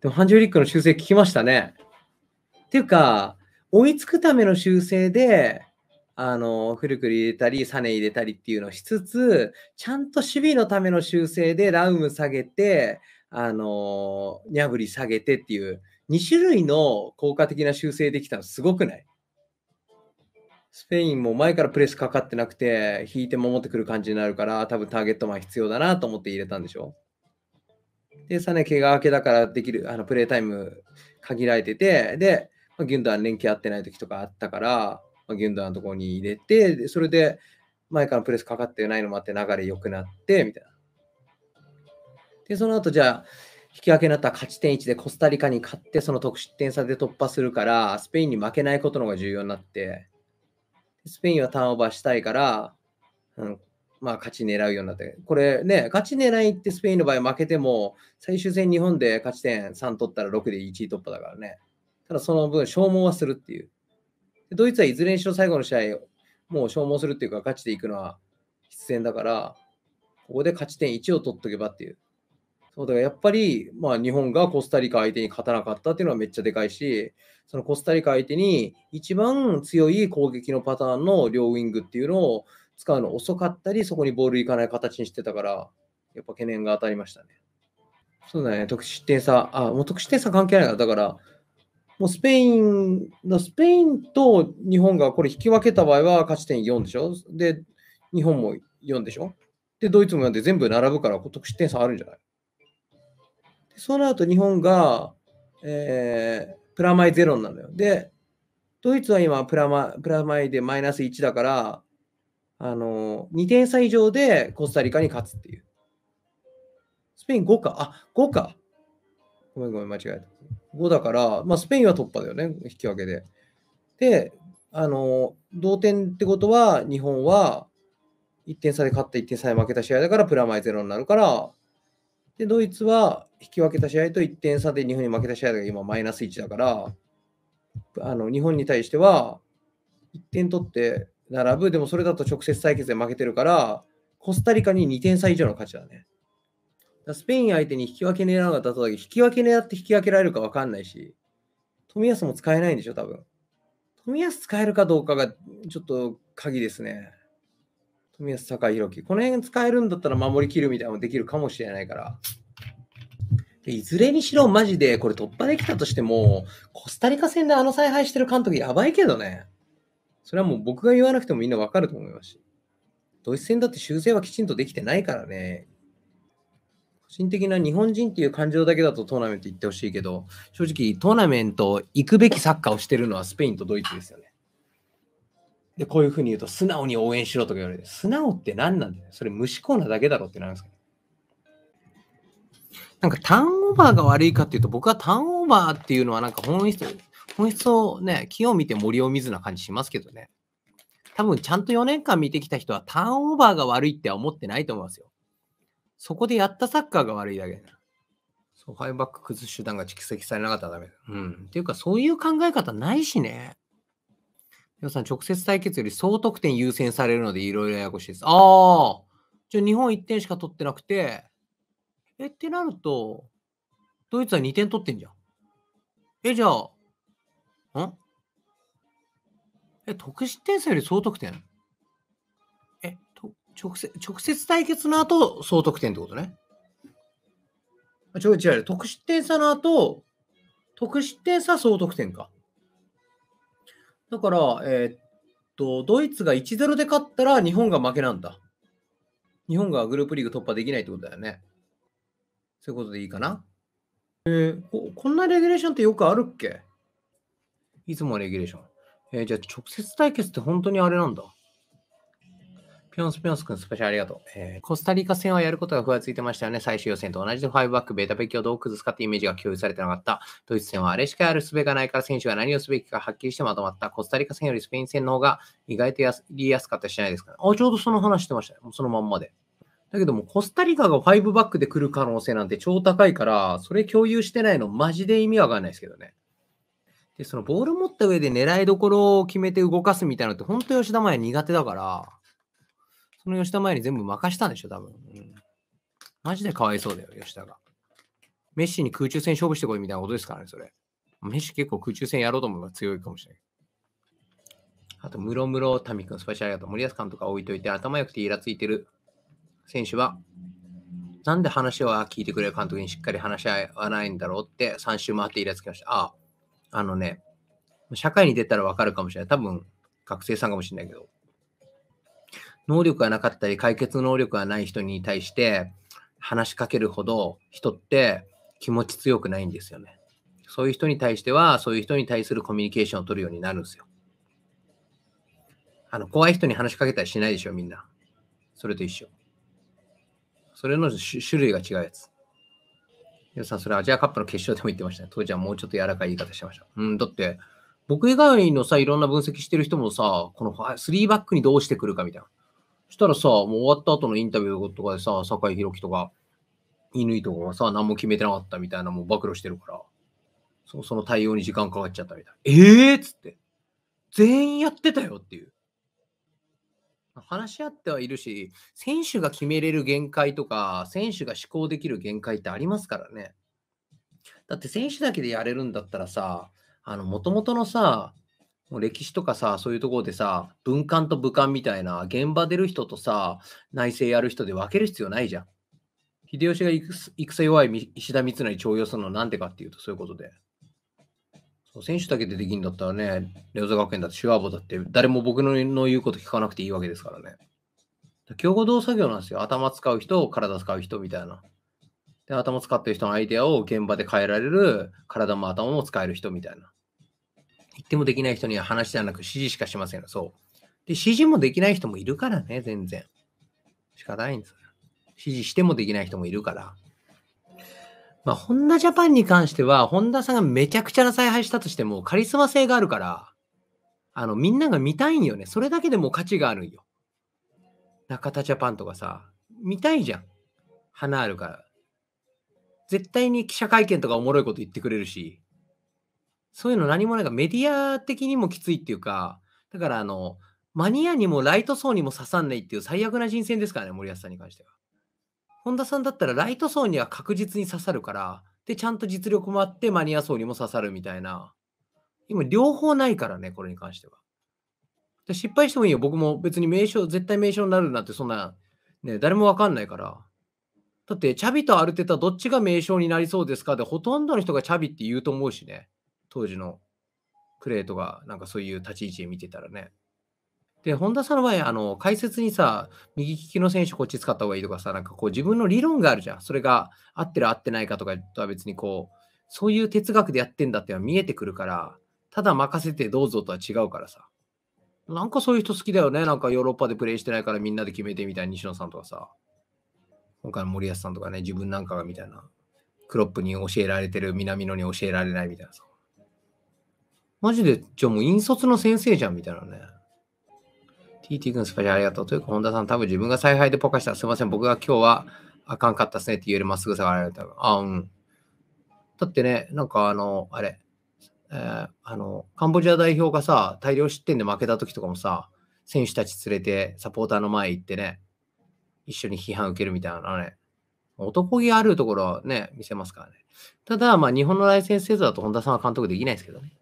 でもハンジュリックの修正聞きましたね。っていうか、追いつくための修正で、あの、フルクル入れたり、サネ入れたりっていうのをしつつ、ちゃんと守備のための修正でラウム下げて、あの、ニャブリ下げてっていう、2種類の効果的な修正できたのすごくないスペインも前からプレスかかってなくて、引いて守ってくる感じになるから、多分ターゲットマン必要だなと思って入れたんでしょで、サネ怪我明けだからできるあのプレイタイム限られてて、で、まあ、ギュンドアン連携合ってない時とかあったから、まあ、ギュンドアンのところに入れて、でそれで前からプレスかかってないのもあって流れ良くなって、みたいな。で、その後じゃあ、引き分けになった勝ち点1でコスタリカに勝って、その得失点差で突破するから、スペインに負けないことの方が重要になって、スペインはターンオーバーしたいから、うん、まあ、勝ち狙うようになって、これね、勝ち狙いってスペインの場合負けても、最終戦日本で勝ち点3取ったら6で1位突破だからね。ただその分消耗はするっていう。ドイツはいずれにしろ最後の試合、もう消耗するっていうか、勝ちでいくのは必然だから、ここで勝ち点1を取っとけばっていう。そうだからやっぱり、まあ、日本がコスタリカ相手に勝たなかったっていうのはめっちゃでかいし、そのコスタリカ相手に一番強い攻撃のパターンの両ウィングっていうのを使うの遅かったり、そこにボールいかない形にしてたから、やっぱ懸念が当たりましたね。そうだね、得失点差、あ、もう得失点差関係ないな、だから、もうスペインの、スペインと日本がこれ引き分けた場合は勝ち点4でしょで、日本も4でしょで、ドイツも4で全部並ぶから得失点差あるんじゃないでそうなると日本が、えー、プラマイゼロになるのよ。で、ドイツは今プラマ、プラマイでマイナス1だから、あの、2点差以上でコスタリカに勝つっていう。スペイン5か。あ、5か。ごめんごめん、間違えた。5だから、まあ、スペインは突破だよね、引き分けで。で、あの、同点ってことは、日本は1点差で勝って1点差で負けた試合だから、プラマイゼロになるから、で、ドイツは引き分けた試合と1点差で日本に負けた試合が今マイナス1だから、あの日本に対しては1点取って並ぶ、でもそれだと直接対決で負けてるから、コスタリカに2点差以上の価値だね。だスペイン相手に引き分け狙うのだとた時、引き分け狙って引き分けられるか分かんないし、冨安も使えないんでしょ、多分。冨安使えるかどうかがちょっと鍵ですね。冨安、酒井宏樹。この辺使えるんだったら守りきるみたいなのもできるかもしれないから。でいずれにしろマジでこれ突破できたとしても、コスタリカ戦であの采配してる監督やばいけどね。それはもう僕が言わなくてもみんなわかると思いますし、ドイツ戦だって修正はきちんとできてないからね。個人的な日本人っていう感情だけだとトーナメント行ってほしいけど、正直トーナメント行くべきサッカーをしてるのはスペインとドイツですよね。で、こういうふうに言うと、素直に応援しろとか言われて、素直って何なんだよ。それ無思考なだけだろってなんですか、なんかターンオーバーが悪いかっていうと、僕はターンオーバーっていうのはなんか本質、本質をね、木を見て森を見ずな感じしますけどね。多分ちゃんと4年間見てきた人はターンオーバーが悪いっては思ってないと思いますよ。そこでやったサッカーが悪いだけそう、ハイバック崩す手段が蓄積されなかったらダメだ。うん。っていうか、そういう考え方ないしね。皆さん、直接対決より総得点優先されるので、いろいろややこしいです。ああじゃあ、日本1点しか取ってなくて、え、ってなると、ドイツは2点取ってんじゃん。え、じゃあ、んえ、得失点差より総得点えと直接、直接対決の後、総得点ってことね。ちょ、違う、得失点差の後、得失点差総得点か。だから、えー、っと、ドイツが1-0で勝ったら日本が負けなんだ。日本がグループリーグ突破できないってことだよね。そういうことでいいかな。えー、ここんなレギュレーションってよくあるっけいつもレギュレーション。えー、じゃあ直接対決って本当にあれなんだ。ピョンスピョンス君、スペシャルありがとう、えー、コスタリカ戦はやることがふわついてましたよね。最終予選と同じで5バック、ベータベッキをどう崩すかってイメージが共有されてなかった。ドイツ戦はあれしかやるすべがないから選手が何をすべきかはっきりしてまとまった。コスタリカ戦よりスペイン戦の方が意外とやりやすかったりしないですかね。あ、ちょうどその話してましたね。もうそのまんまで。だけども、コスタリカが5バックで来る可能性なんて超高いから、それ共有してないのマジで意味わかんないですけどね。で、そのボール持った上で狙いどころを決めて動かすみたいなのって、本当吉田麻也苦手だから、その吉田麻也に全部任したんでしょ、多分。うん、マジでかわいそうだよ、吉田が。メッシに空中戦勝負してこいみたいなことですからね、それ。メッシ結構空中戦やろうと思えば強いかもしれない。あと、ムロムロ、タミ君、スパシャルありがとう。森保監督は置いといて、頭良くてイラついてる選手は、なんで話は聞いてくれる監督にしっかり話し合わないんだろうって3周回ってイラつきました。ああ、あのね、社会に出たらわかるかもしれない。多分、学生さんかもしれないけど、能力がなかったり、解決能力がない人に対して話しかけるほど、人って気持ち強くないんですよね。そういう人に対しては、そういう人に対するコミュニケーションを取るようになるんですよ。あの、怖い人に話しかけたりしないでしょ、みんな。それと一緒。それの種類が違うやつ。ヨさん、それアジアカップの決勝でも言ってましたね。当時はもうちょっと柔らかい言い方してました。うん、だって、僕以外のさ、いろんな分析してる人もさ、この3バックにどうしてくるかみたいな。そしたらさ、もう終わった後のインタビューとかでさ、酒井宏樹とか、乾とかがさ、何も決めてなかったみたいな、もう暴露してるから、そその対応に時間かかっちゃったみたいな。ええー、っつって。全員やってたよっていう。話し合ってはいるし、選手が決めれる限界とか、選手が思考できる限界ってありますからね。だって選手だけでやれるんだったらさ、あの、もともとのさ、もう歴史とかさ、そういうところでさ、文官と武官みたいな、現場出る人とさ、内政やる人で分ける必要ないじゃん。秀吉が戦弱い石田三成徴用するのはなんでかっていうと、そういうことで。そう選手だけでできるんだったらね、レオザ学園だってシュワーボだって誰も僕の言うこと聞かなくていいわけですからね。競合動作業なんですよ。頭使う人、体使う人みたいな。で、頭使ってる人のアイデアを現場で変えられる、体も頭も使える人みたいな。言ってもできない人には話ではなく指示しかしませんよ。そう。で、指示もできない人もいるからね、全然。仕方ないんです。指示してもできない人もいるから。まあ、ホンダジャパンに関しては、ホンダさんがめちゃくちゃな采配したとしても、カリスマ性があるから、あの、みんなが見たいんよね。それだけでも価値があるんよ。中田ジャパンとかさ、見たいじゃん。花あるから。絶対に記者会見とかおもろいこと言ってくれるし、そういうの何もないから、メディア的にもきついっていうか、だからあの、マニアにもライト層にも刺さんないっていう最悪な人選ですからね、森保さんに関しては。本田さんだったらライト層には確実に刺さるから、で、ちゃんと実力もあってマニア層にも刺さるみたいな。今、両方ないからね、これに関しては。で失敗してもいいよ。僕も別に名称、絶対名称になるなんて、そんな、ね、誰もわかんないから。だって、チャビとアルテタ、どっちが名称になりそうですかで、ほとんどの人がチャビって言うと思うしね。当時のクレートが、なんかそういう立ち位置で見てたらね。で、本田さんの場合、あの、解説にさ、右利きの選手こっち使った方がいいとかさ、なんかこう自分の理論があるじゃん。それが合ってる合ってないかとかとは別にこう、そういう哲学でやってんだってのは見えてくるから、ただ任せてどうぞとは違うからさ。なんかそういう人好きだよね。なんかヨーロッパでプレイしてないからみんなで決めてみたいな西野さんとかさ。今回の森保さんとかね、自分なんかがみたいな。クロップに教えられてる、南野に教えられないみたいなさ。マジで、じゃあもう引率の先生じゃんみたいなね。TT 君スパチャありがとう。というか、本田さん、多分自分が采配でポカした。らすいません、僕が今日はあかんかったっすねって言えるまっすぐさがらる多分。あ、うん。だってね、なんかあの、あれ、えー、あの、カンボジア代表がさ、大量失点で負けた時とかもさ、選手たち連れてサポーターの前行ってね、一緒に批判受けるみたいなね、男気あるところはね、見せますからね。ただ、まあ、日本のライセンス制度だと本田さんは監督できないですけどね。